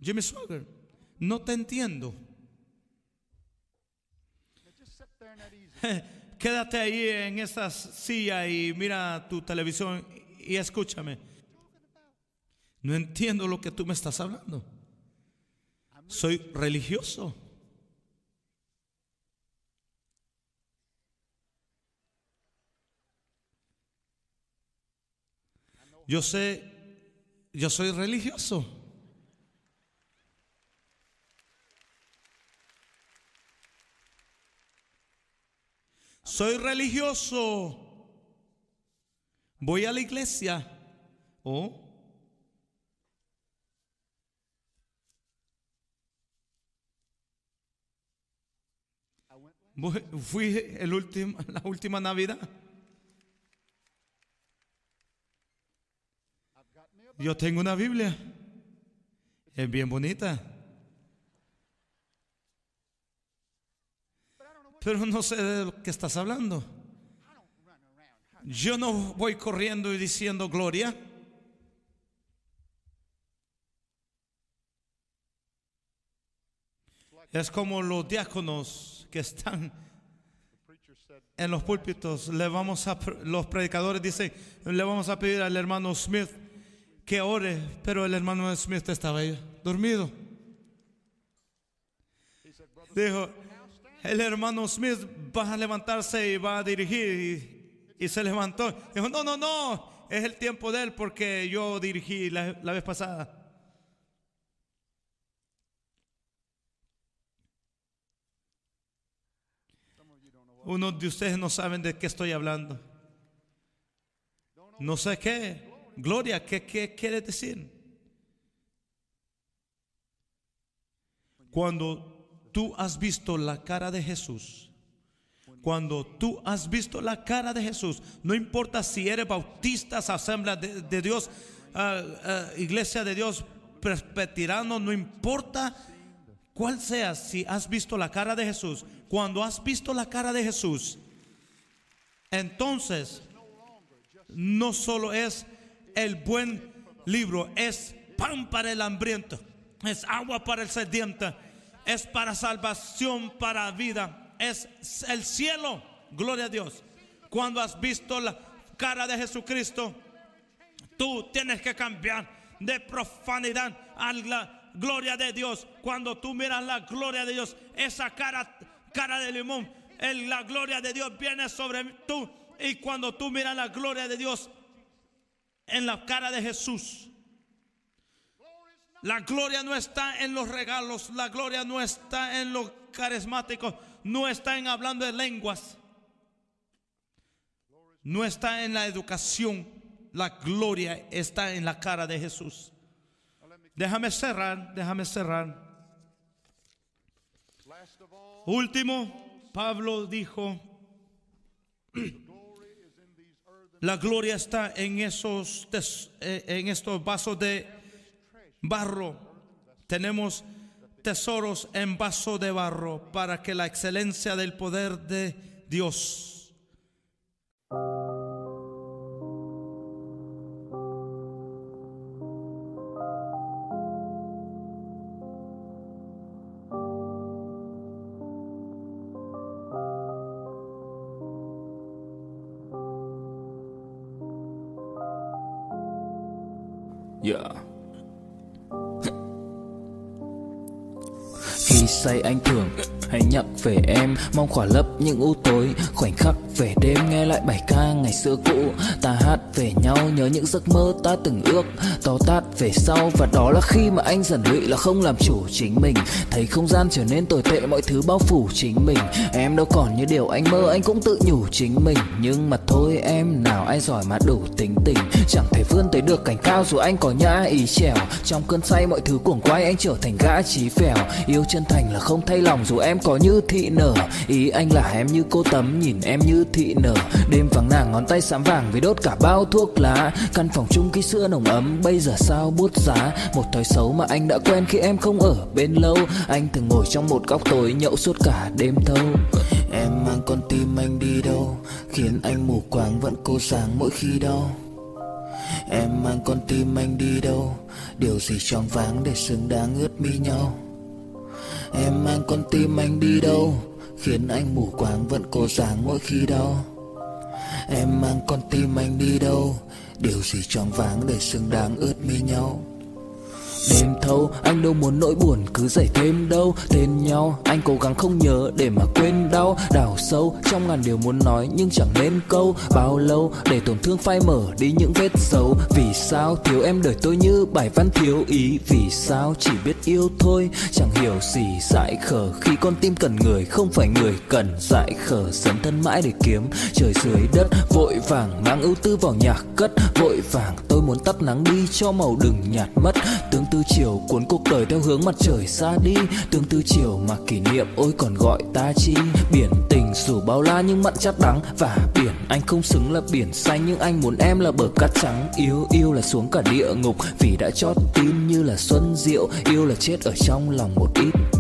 S1: Jimmy Swagger, no te entiendo. Quédate ahí en esa silla y mira tu televisión y escúchame. No entiendo lo que tú me estás hablando. Soy religioso. Yo sé, yo soy religioso. Soy religioso. Voy a la iglesia. ¿Oh? Fui el último, la última Navidad. Yo tengo una Biblia. Es bien bonita. Pero no sé de lo que estás hablando. Yo no voy corriendo y diciendo gloria. Es como los diáconos que están en los púlpitos, le vamos a, los predicadores dicen, le vamos a pedir al hermano Smith que ore, pero el hermano Smith estaba ahí, dormido. Dijo, el hermano Smith va a levantarse y va a dirigir. Y, se levantó. Dijo, no, no, no, es el tiempo de él porque yo dirigí la vez pasada. Uno de ustedes no saben de qué estoy hablando. No sé qué. Gloria, ¿qué, quiere decir? Cuando tú has visto la cara de Jesús, cuando tú has visto la cara de Jesús, no importa si eres bautista, asamblea de, Dios, ah, ah, iglesia de Dios, presbiteriano, no importa cuál sea si has visto la cara de Jesús. Cuando has visto la cara de Jesús, entonces no solo es el buen libro, es pan para el hambriento, es agua para el sediento, es para salvación, para vida, es el cielo, gloria a Dios. Cuando has visto la cara de Jesucristo, tú tienes que cambiar de profanidad a la gloria de Dios. Cuando tú miras la gloria de Dios, esa cara, cara de limón, en la gloria de Dios viene sobre tú. Y cuando tú miras la gloria de Dios en la cara de Jesús, la gloria no está en los regalos, la gloria no está en los carismáticos, no está en hablando de lenguas, no está en la educación, la gloria está en la cara de Jesús. Déjame cerrar, déjame cerrar. Último, Pablo dijo, la gloria está en esos, eh, en estos vasos de barro. Tenemos tesoros en vaso de barro para que la excelencia del poder de Dios
S2: say anh thường nhắc về em mong khỏa lấp những u tối khoảnh khắc về đêm nghe lại bài ca ngày xưa cũ ta hát về nhau nhớ những giấc mơ ta từng ước to tát về sau và đó là khi mà anh dần lụy là không làm chủ chính mình thấy không gian trở nên tồi tệ mọi thứ bao phủ chính mình em đâu còn như điều anh mơ anh cũng tự nhủ chính mình nhưng mà thôi em nào ai giỏi mà đủ tính tình chẳng thể vươn tới được cảnh cao dù anh có nhã ý trèo trong cơn say mọi thứ cuồng quay anh trở thành gã trí phèo yêu chân thành là không thay lòng dù em có như thị nở ý anh là em như cô tấm nhìn em như thị nở đêm vắng nàng ngón tay sám vàng vì đốt cả bao thuốc lá căn phòng chung khi sữa nồng ấm bây giờ sao bút giá một thói xấu mà anh đã quen khi em không ở bên lâu anh thường ngồi trong một góc tối nhậu suốt cả đêm thâu em mang con tim anh đi đâu khiến anh mù quáng vẫn cô sáng mỗi khi đau em mang con tim anh đi đâu điều gì trong váng để xứng đáng ướt mi nhau em mang con tim anh đi đâu khiến anh mù quáng vẫn cố sáng mỗi khi đau em mang con tim anh đi đâu điều gì choáng váng để xứng đáng ướt mi nhau đêm thâu anh đâu muốn nỗi buồn cứ dậy thêm đâu tên nhau anh cố gắng không nhớ để mà quên đau đào sâu trong ngàn điều muốn nói nhưng chẳng nên câu bao lâu để tổn thương phai mở đi những vết xấu vì sao thiếu em đời tôi như bài văn thiếu ý vì sao chỉ biết yêu thôi chẳng hiểu gì dại khờ khi con tim cần người không phải người cần dại khờ dấn thân mãi để kiếm trời dưới đất vội vàng mang ưu tư vào nhà cất vội vàng tôi muốn tắt nắng đi cho màu đừng nhạt mất tương tự tư chiều cuốn cuộc đời theo hướng mặt trời xa đi tương tư chiều mà kỷ niệm ôi còn gọi ta chi biển tình dù bao la nhưng mặn chát đắng và biển anh không xứng là biển xanh nhưng anh muốn em là bờ cát trắng yêu yêu là xuống cả địa ngục vì đã chót tim như là xuân diệu yêu là chết ở trong lòng một ít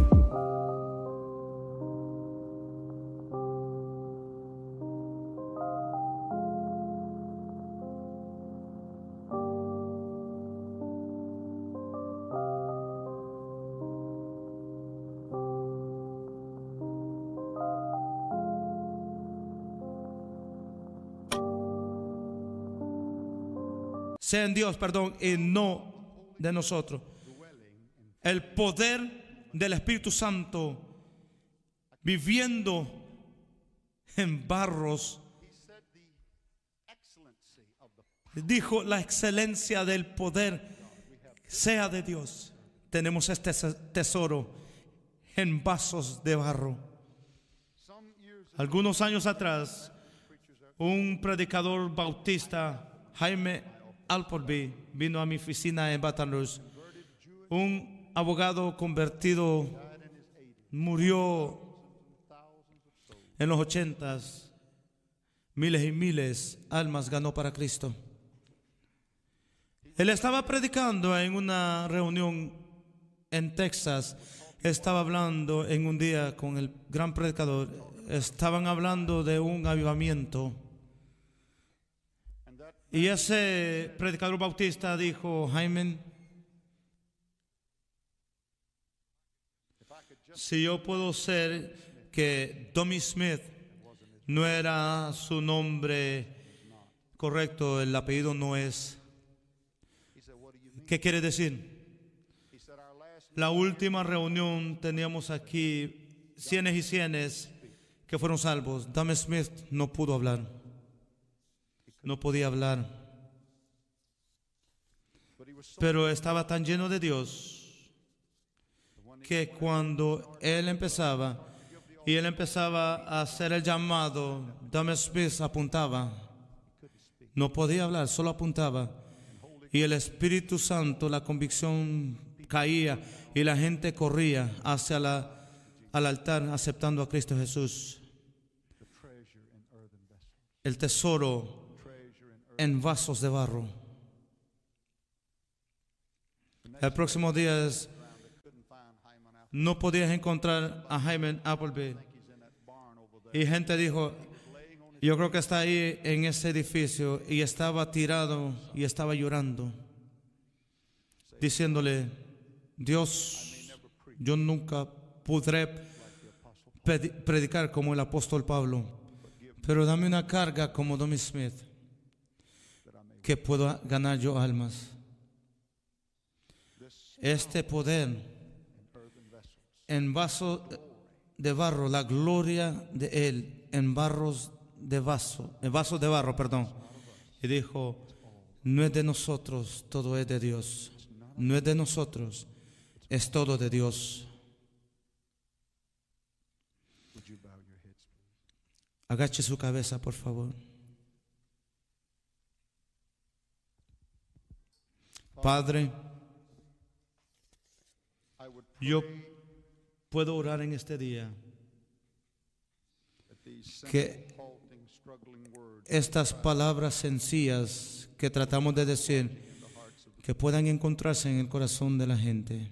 S1: sea en Dios, perdón, y no de nosotros. El poder del Espíritu Santo viviendo en barros. Dijo la excelencia del poder sea de Dios. Tenemos este tesoro en vasos de barro. Algunos años atrás, un predicador bautista, Jaime Alporby vino a mi oficina en Baton Rouge. Un abogado convertido murió en los ochentas. Miles y miles almas ganó para Cristo. Él estaba predicando en una reunión en Texas. Estaba hablando en un día con el gran predicador. Estaban hablando de un avivamiento. Y ese predicador bautista dijo, Jaime, si yo puedo ser que Tommy Smith no era su nombre correcto, el apellido no es. ¿Qué quiere decir? La última reunión teníamos aquí cienes y cienes que fueron salvos. Dame Smith no pudo hablar no podía hablar. Pero estaba tan lleno de Dios que cuando él empezaba y él empezaba a hacer el llamado, Damas Smith apuntaba. No podía hablar, solo apuntaba. Y el Espíritu Santo, la convicción caía y la gente corría hacia la, al altar aceptando a Cristo Jesús. El tesoro en vasos de barro. El próximo día no podías encontrar a Jaime Appleby. Y gente dijo, yo creo que está ahí en ese edificio y estaba tirado y estaba llorando, diciéndole, Dios, yo nunca podré predicar como el apóstol Pablo, pero dame una carga como Domi Smith que pueda ganar yo almas.
S2: Este poder
S1: en vaso de barro, la gloria de Él en barros de vaso, en vasos de barro, perdón. Y dijo, no es de nosotros, todo es de Dios. No es de nosotros, es todo de Dios. Agache su cabeza, por favor. Padre, yo puedo orar en este día que estas palabras sencillas que tratamos de decir, que puedan encontrarse en el corazón de la gente.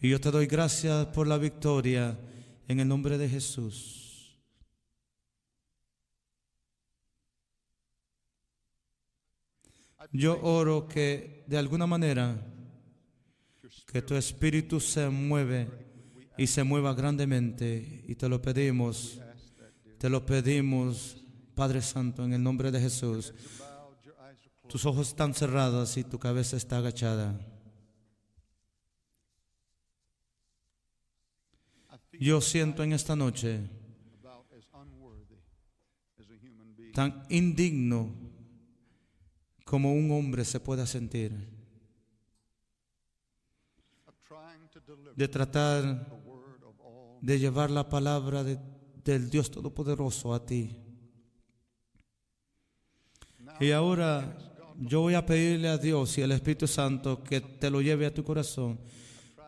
S1: Y yo te doy gracias por la victoria en el nombre de Jesús. Yo oro que de alguna manera que tu espíritu se mueve y se mueva grandemente y te lo pedimos, te lo pedimos, Padre Santo, en el nombre de Jesús. Tus ojos están cerrados y tu cabeza está agachada. Yo siento en esta noche tan indigno como un hombre se pueda sentir de tratar de llevar la palabra del Dios Todopoderoso a ti. Y ahora yo voy a pedirle a Dios y al Espíritu Santo que te lo lleve a tu corazón.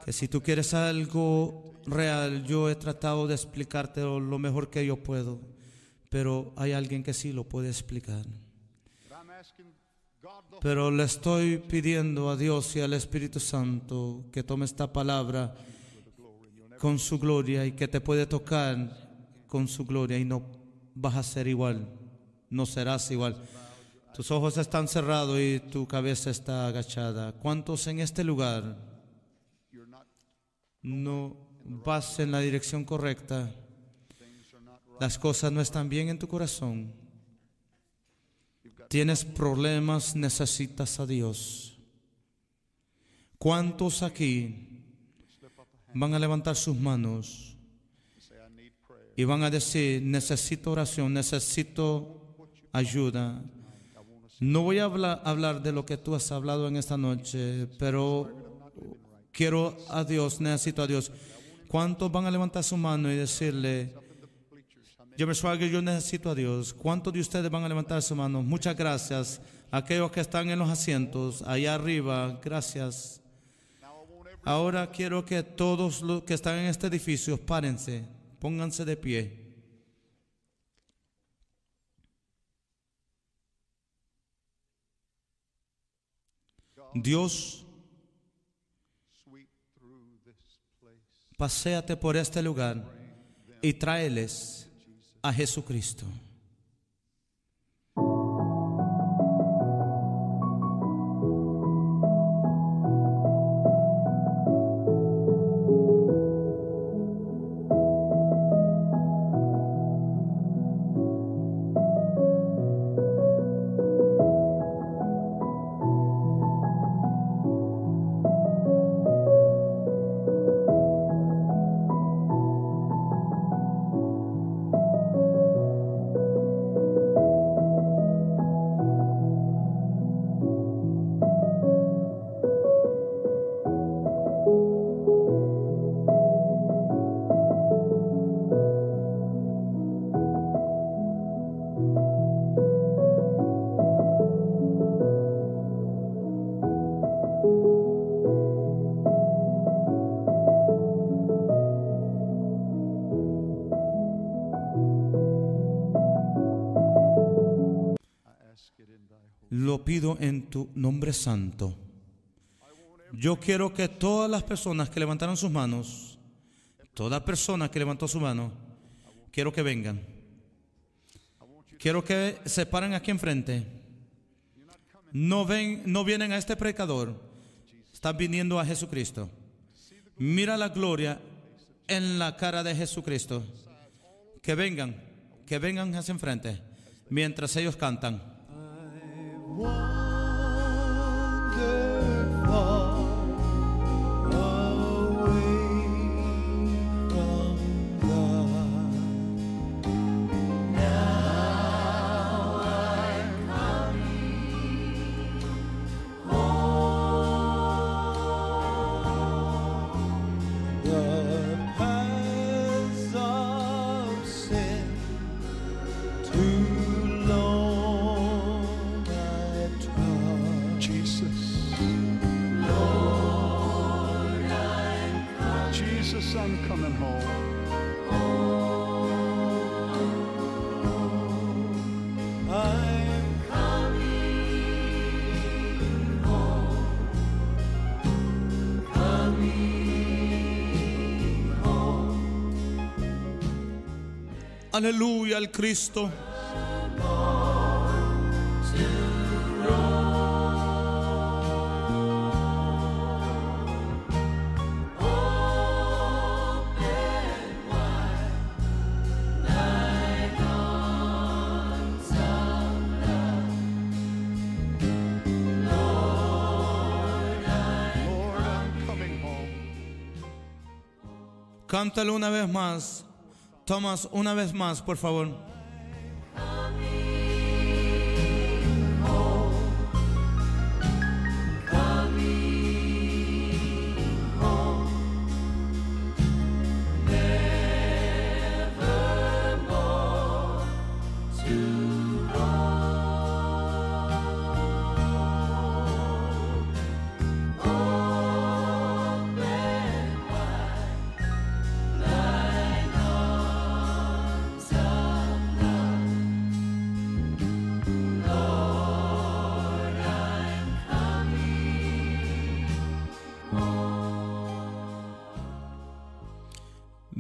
S1: Que si tú quieres algo real, yo he tratado de explicarte lo mejor que yo puedo, pero hay alguien que sí lo puede explicar. Pero le estoy pidiendo a Dios y al Espíritu Santo que tome esta palabra con su gloria y que te puede tocar con su gloria y no vas a ser igual, no serás igual. Tus ojos están cerrados y tu cabeza está agachada. ¿Cuántos en este lugar no vas en la dirección correcta? Las cosas no están bien en tu corazón Tienes problemas, necesitas a Dios. ¿Cuántos aquí van a levantar sus manos y van a decir, necesito oración, necesito ayuda? No voy a hablar, de lo que tú has hablado en esta noche, pero quiero a Dios, necesito a Dios. ¿Cuántos van a levantar su mano y decirle, yo me que yo necesito a Dios. ¿Cuántos de ustedes van a levantar su mano? Muchas gracias. Aquellos que están en los asientos, allá arriba, gracias. Ahora quiero que todos los que están en este edificio, párense, pónganse de pie. Dios, paséate por este lugar y tráeles a Jesucristo. pido en tu nombre santo. Yo quiero que todas las personas que levantaron sus manos, toda persona que levantó su mano, quiero que vengan. Quiero que se paren aquí enfrente. No, ven, no vienen a este predicador, están viniendo a Jesucristo. Mira la gloria en la cara de Jesucristo. Que vengan, que vengan hacia enfrente mientras ellos cantan. wonderful. Aleluya al Cristo. Cántalo una vez más. Tomás, una vez más, por favor.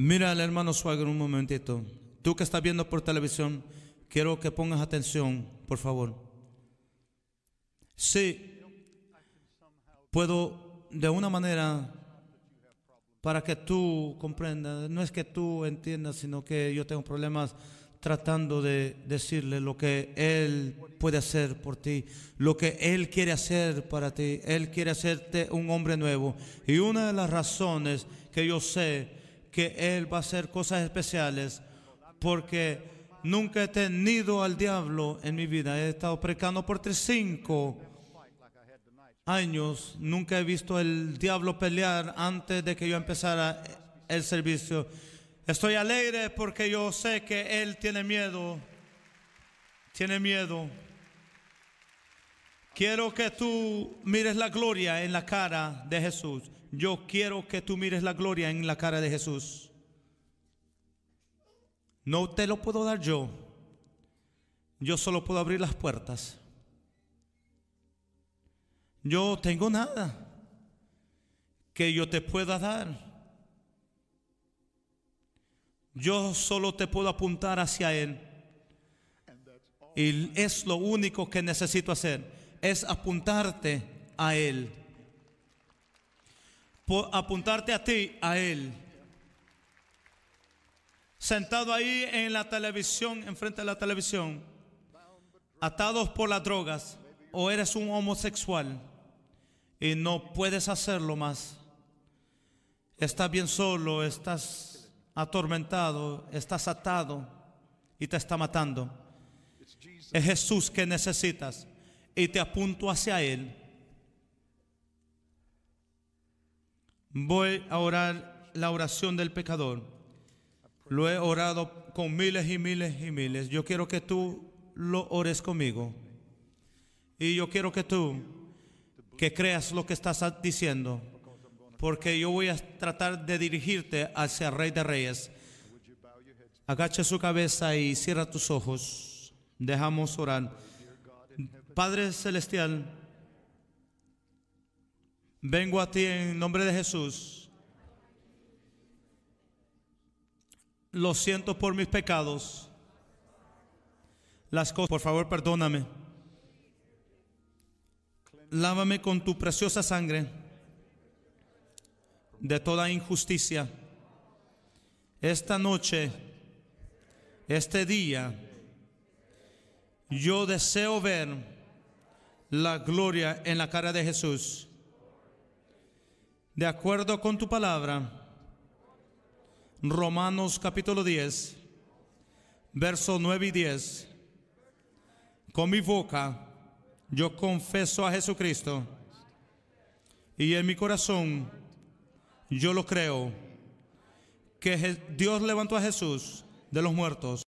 S1: Mira al hermano Swagger un momentito. Tú que estás viendo por televisión, quiero que pongas atención, por favor. Sí, puedo de una manera para que tú comprendas. No es que tú entiendas, sino que yo tengo problemas tratando de decirle lo que Él puede hacer por ti, lo que Él quiere hacer para ti. Él quiere hacerte un hombre nuevo. Y una de las razones que yo sé que Él va a hacer cosas especiales porque nunca he tenido al diablo en mi vida. He estado predicando por tres, cinco años. Nunca he visto al diablo pelear antes de que yo empezara el servicio. Estoy alegre porque yo sé que Él tiene miedo. Tiene miedo. Quiero que tú mires la gloria en la cara de Jesús yo quiero que tú mires la gloria en la cara de Jesús. No te lo puedo dar yo. Yo solo puedo abrir las puertas. Yo tengo nada que yo te pueda dar. Yo solo te puedo apuntar hacia Él. Y es lo único que necesito hacer, es apuntarte a Él apuntarte a ti, a Él. Sentado ahí en la televisión, enfrente de la televisión, atados por las drogas, o eres un homosexual y no puedes hacerlo más. Estás bien solo, estás atormentado, estás atado y te está matando. Es Jesús que necesitas y te apunto hacia Él. Voy a orar la oración del pecador. Lo he orado con miles y miles y miles. Yo quiero que tú lo ores conmigo. Y yo quiero que tú, que creas lo que estás diciendo. Porque yo voy a tratar de dirigirte hacia Rey de Reyes. Agacha su cabeza y cierra tus ojos. Dejamos orar. Padre Celestial, Vengo a ti en nombre de Jesús. Lo siento por mis pecados. Las cosas, por favor, perdóname. Lávame con tu preciosa sangre de toda injusticia. Esta noche, este día, yo deseo ver la gloria en la cara de Jesús de acuerdo con tu palabra. Romanos capítulo 10, verso 9 y 10. Con mi boca yo confeso a Jesucristo y en mi corazón yo lo creo, que Dios levantó a Jesús de los muertos